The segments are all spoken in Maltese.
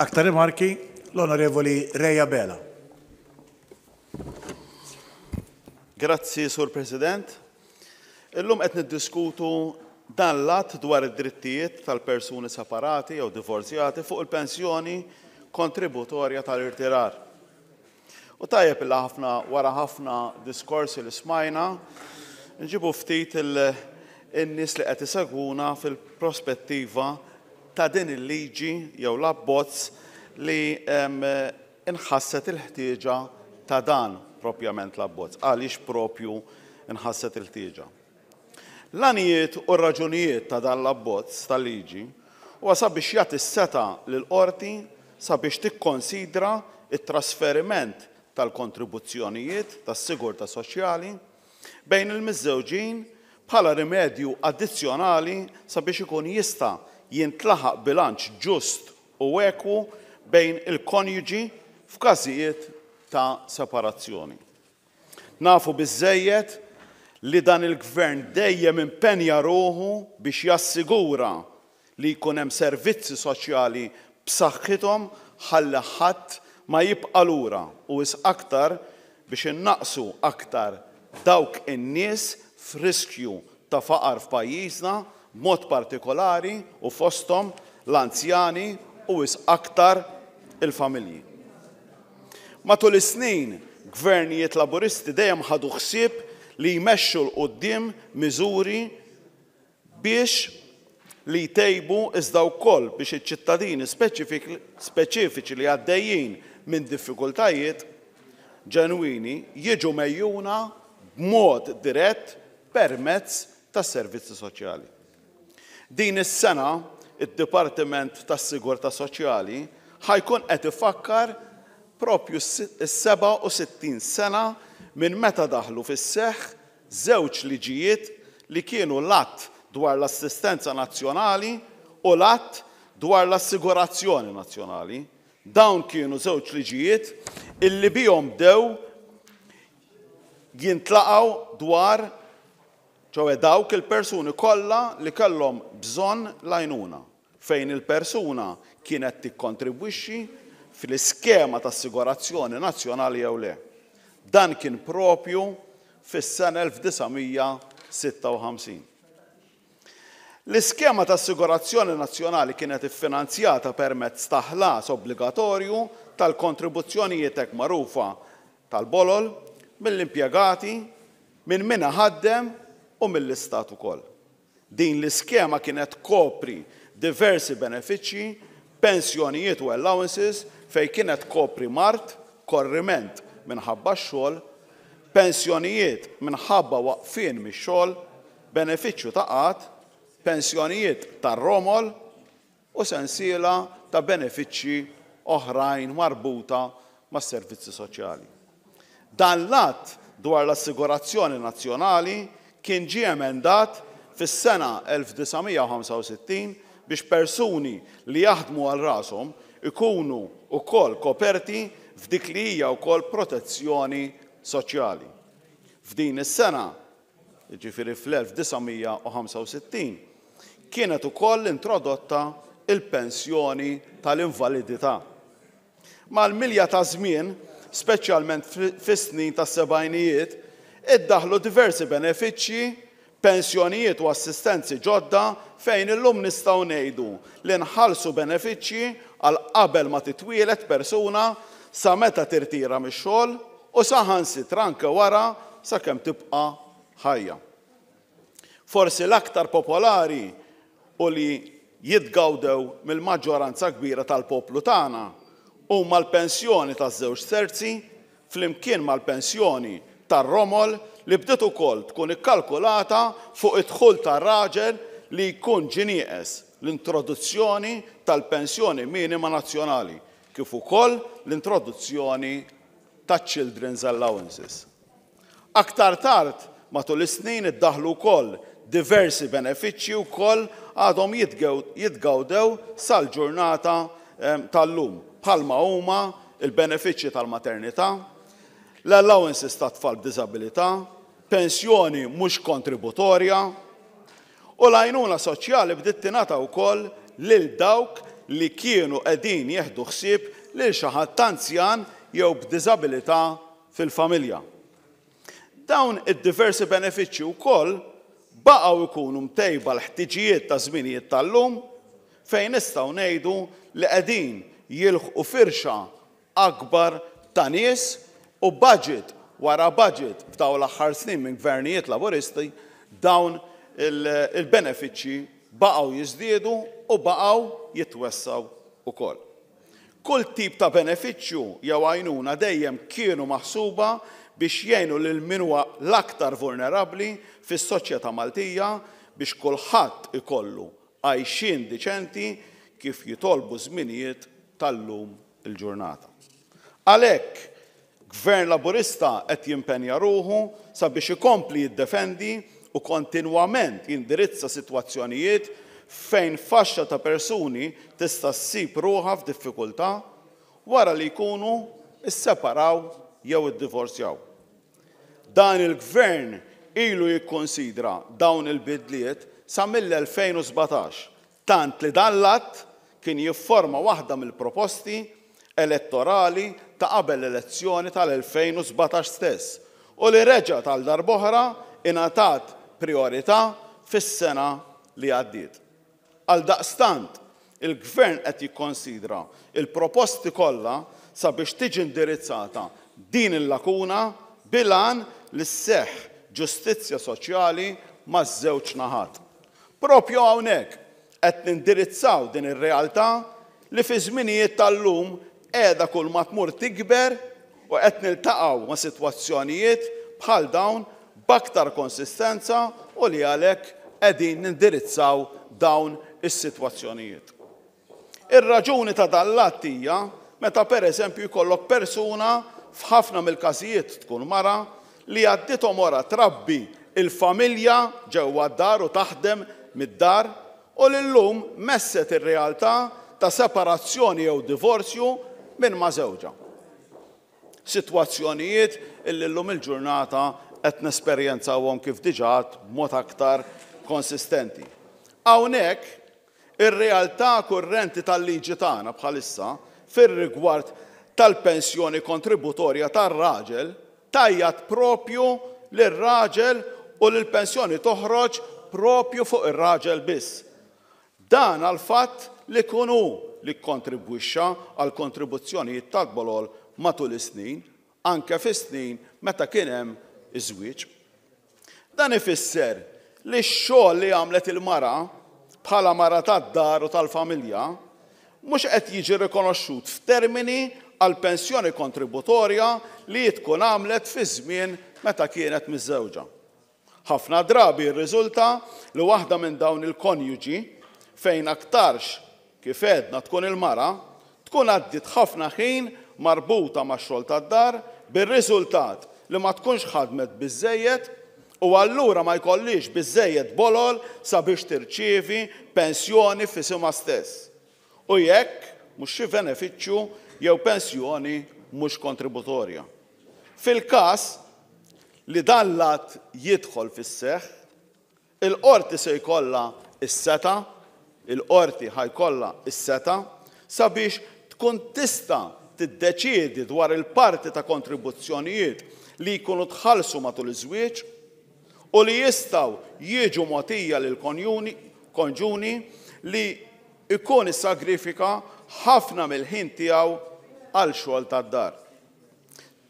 Aktar rimarki l-Onorevoli Reja Bela. Grazzi, Sur President. Illum qed niddiskutu dan l-att dwar id-drittijiet tal-persuni separati jew divorzjati fuq il-pensjoni kontributorja tal-irtirar. U tajjeb il ħafna wara ħafna diskorsi li smajna, nġibu ftit il-nis li qed iseguna fil-prospettiva ta' din il-liġi jew l-abbozz li inħasset il-ħtieġa ta' dan propjament l-abbozz, għaliex propju inħasset il-ħtieġa. L-anijiet u raġunijiet ta' dan l-abbozz tal-liġi u sabiex jagħti s-seta l-qorti sabiex tikkonsidra il trasferiment tal-kontribuzzjonijiet tas-sigurta soċjali bejn il-mizzewġin bħala rimedju addizzjonali sabiex ikun jista' jintlaħaq bilanċ ġust u weku bejn il-konjuġi f'każijiet ta' separazzjoni. Nafu biżejjed li dan il-gvern dejjem impenja ruħu biex jassigura li jkun hemm servizzi soċjali b'saħħithom ħalli ħadd ma jibqa' lura u is aktar biex innaqsu aktar dawk in-nies f'riskju ta' faqar f'pajjiżna mod partikolari u fostom l-anzjani u is aktar il-familji. Matul is-snin, gvernijiet laburisti dejjem ħadu ħsieb li jmexxu l qudiem miżuri biex li jtejbu iżda wkoll biex iċ-ċittadini speċifiċi li għaddejjin minn diffikultajiet ġenwini jiġu mejjuna b'mod dirett permezz tas servizzi soċjali. Din is-sena id-Dipartiment tas-Sigurta Soċjali ħajkun qed ifakkar propju s-67 sena minn meta daħlu fis-seħħ żewġ liġijiet li kienu l-att dwar l-assistenza nazzjonali u l-att dwar l-assigurazzjoni nazzjonali. Dawn kienu żewġ liġijiet illi bihom dew jintlaqgħu dwar ċoħe dawk il-persuni kolla li kellhom bżon lajnuna fejn il-persuna kienet tikkontribwixxi fil-iskema ta' assigurazzjoni nazzjonali jew le. Dan kien propju fis-sena 1956. L-iskema ta' assigurazzjoni nazzjonali kienet iffinanzjata permezz ta' ħlas obbligatorju tal-kontribuzzjonijiet hekk magħrufa tal-bolol mill-impjegati minn minna ħaddem u mill-istat ukoll. Din l-iskema kienet kopri diversi benefiċċji, pensjonijiet u allowances fej kienet kopri mart, korriment minħabba xogħol, pensjonijiet minħabba waqfien mix-xogħol, benefiċċju ta' qatt, pensjonijiet ta' romol u sensila ta' benefiċċji oħrajn marbuta ma' servizzi soċjali. Dan l-att dwar l-assigurazzjoni nazzjonali kien ġie emendat fis-sena 1965 biex persuni li jaħdmu għal rasom ikunu u kol koperti f'dik li hija wkoll protezzjoni soċjali. F'din is-sena, ġifiri fl-1965, kienet ukoll introdotta il-pensjoni tal-invalidità. Mal-milja ta' żmien, speċjalment fis-snin tas-sebajnijiet, iddaħlu diversi benefiċċji, pensjonijiet u assistenzi ġodda fejn illum nistgħu ngħidu li nħallsu benefiċċji għal qabel ma titwielet persuna sa meta tirtira mix-xogħol u saħansi tranke wara sakemm tibqa' ħajja. Forsi l-aktar popolari u li jitgawdew mill-maġġoranza kbira tal-poplu tagħna huma l-pensjoni taż-żewġ terzi flimkien mal-pensjoni tar-romol li bdiet ukoll tkun ikkalkulata fuq id-dħul tar-raġel li jkun ġinieqes l-introduzzjoni tal-pensjoni minima nazzjonali kif ukoll l-introduzzjoni ta' Children's Allowances. Aktar tard matul is-snin iddaħlu wkoll diversi benefiċċji wkoll għadhom jitgawdew sal-ġurnata tal-lum bħalma huma il-benefiċċji tal-maternità, l-allowances ta' tfal b'disabilità, pensjoni mhux kontributorja, u l-għajnuna soċjali bdiet tingħata wkoll lil dawk li kienu qegħdin jeħdu ħsieb lil xi ħadd anzjan jew b'diżabilità fil-familja. Dawn id-diversi benefiċċji wkoll baqgħu jkunu mtejba l-ħtiġijiet ta' żminijiet tal-lum fejn nistgħu ngħidu li qegħdin jilħqu firxa akbar ta' nies U budget wara budget f'daw l-aħħar snin minn gvernijiet laboristi dawn il-benefiċċji baqgħu jiżdiedu u baqgħu jitwessaw ukoll. Kull tip ta' benefiċċju jew għajnuna dejjem kienu maħsuba biex jgħinu lil minwa l-aktar vulnerabbli fis-soċjetà Maltija biex kulħadd ikollu għajxin diċenti kif jitolbu żminijiet tal-lum il-ġurnata. Għalhekk gvern laburista qed jimpenja ruħu sabiex ikompli jiddefendi u kontinwament jindirizza sitwazzjonijiet fejn faxxa ta' persuni tista' ssib ruħa f'diffikultà wara li jkunu isseparaw jew iddivorzjaw. Dan il-gvern ilu jikkonsidra dawn il-bidliet sa mill-2017, tant li dallat kien jifforma waħda mill-proposti elettorali ta' qabel l-elezzjoni tal-2017 stess u li reġa tal-darboħra inatat priorità fis-sena li għaddiet. Għal daqstant, il-gvern qed jikkonsidra il-proposti kollha sabiex tiġi indirizzata din il-lakuna bilan li seħ ġustizzja soċjali ma' żewġ naħat. Propju hawnhekk qed nindirizzaw din ir-realtà li fi żminijiet tal-lum edha kull matmur tmur tikber u qed niltaqgħu ma' sitwazzjonijiet bħal dawn baktar konsistenza u li għalhekk qegħdin nindirizzaw dawn is-sitwazzjonijiet. Ir-raġuni ta' dallat hija meta pereżempju jkollok persuna f'ħafna mill-każijiet tkun mara li għaddithom ora trabbi il-familja ġewwa d-dar u taħdem mid-dar u l-lum messet ir-realtà ta' separazzjoni jew divorzju minn ma' zewġa. Situazzjonijiet illi l-lum il-ġurnata qed nesperjenzawhom kif diġat mod aktar konsistenti. Hawnhekk ir-realtà kurrenti tal-liġi tagħna bħalissa fir-rigward tal-pensjoni kontributorja tar-raġel tajjat propju lir-raġel u l-pensjoni toħroġ propju fuq ir-raġel biss. Dan għal fatt li kunu li kontribwixxa għal kontribuzzjoni tal matul is-snin, anke fis-snin meta kien hemm iż-żwieġ. Dan ifisser li x-xogħol li għamlet il-mara bħala mara tad-dar u tal-familja mhux qed jiġi rikonoxxut f'termini għal pensjoni kontributorja li tkun għamlet fi żmien meta kienet miż-żewġa. Ħafna drabi rriżulta li waħda minn dawn il-konjuġi fejn aktarx Kif edna tkun il-mara, tkun għaddit ħafna ħin marbuta ma' xol ta' dar bil-riżultat li ma tkunx ħadmet bizzejiet u allura ma jkollix bizzejiet bolol sabiex tirċievi pensjoni fi sima stess. U jekk mhux xi benefiċċju jew pensjoni mhux kontributorja. Fil-każ li dallat jidħol fis-seħħ, il-qorti se jkollha is-seta' il-qorti ħajkolla s seta sabiex tkun tista tiddeċiedi dwar il-parti ta' kontribuzzjonijiet li jkunu tħallsu matul iż-żwieġ u li jistaw jieġu motija lil konġuni li ikun sagrifika ħafna mill-ħin tiegħu għal xogħol tad-dar.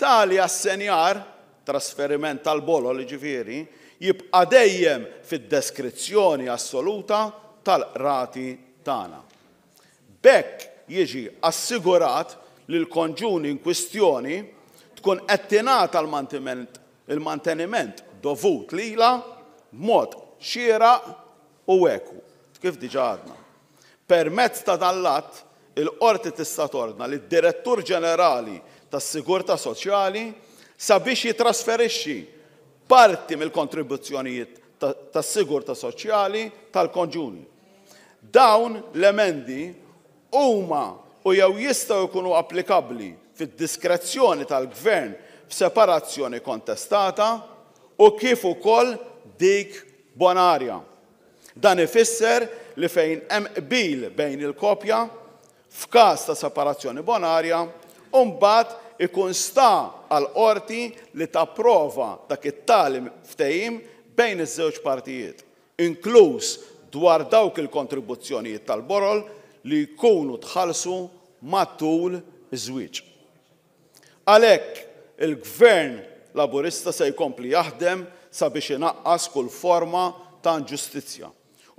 Tali assenjar trasferiment tal-bolo li ġifieri jibqa' dejjem fid-deskrizzjoni assoluta tal-rati tagħna. Bekk jiġi assigurat li l-konġuni in kwistjoni tkun qettinata l-manteniment dovut la mod xira u weku. Kif diġadna? Permezz ta' dallat il-qorti tista' torna li d-direttur ġenerali tas sigurta soċjali sabiex jitrasferixxi parti mill-kontribuzzjonijiet tas sigurta soċjali tal-konġuni. Dawn l-emendi huma u jew jistgħu jkunu applikabbli fid-diskrezzjoni tal-gvern f'separazzjoni kontestata u kif ukoll dik bonarja. Dan ifisser li fejn hemm qbil bejn il-kopja f'każ ta' separazzjoni bonarja u mbagħad ikun sta għal qorti li tapprova dak it-talim ftehim bejn iż-żewġ partijiet, inkluż dwar dawk il-kontribuzzjonijiet tal-borol li jkunu tħalsu matul iż-żwieġ. Għalhekk il-gvern laburista se jkompli jaħdem sabiex inaqqas kull forma ta' ġustizzja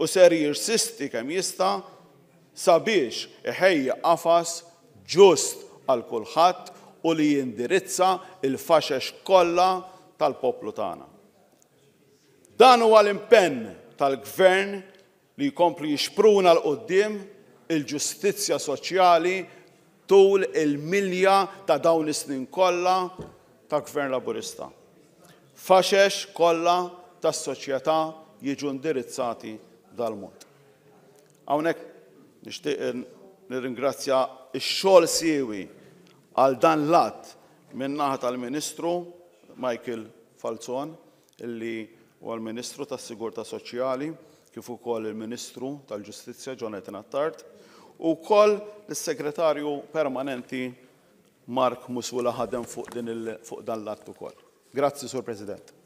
u ser jirsisti kemm jista' sabiex iħejja qafas ġust għal kulħadd u li jindirizza il-faxex kollha tal-poplu tagħna. Dan huwa l-impenn tal-gvern li jkompli jixpruna l-qoddim il-ġustizja soċjali tul il-milja ta' dawn is-snin kollha ta' gvern laburista. Faxex kollha tas soċjetà jiġu indirizzati dal-mod. Hawnhekk nixtieq nirringrazzja x-xogħol siewi għal dan l-att minn naħa tal-Ministru Michael Falzon illi huwa l-Ministru tas-Sigurta Soċjali kif ukoll il-Ministru tal-Ġustizzja Jonathan Attart u koll l-Segretarju Permanenti Mark Musula ħadem fuq, fuq dan l att ukoll. Grazzi, Sur President.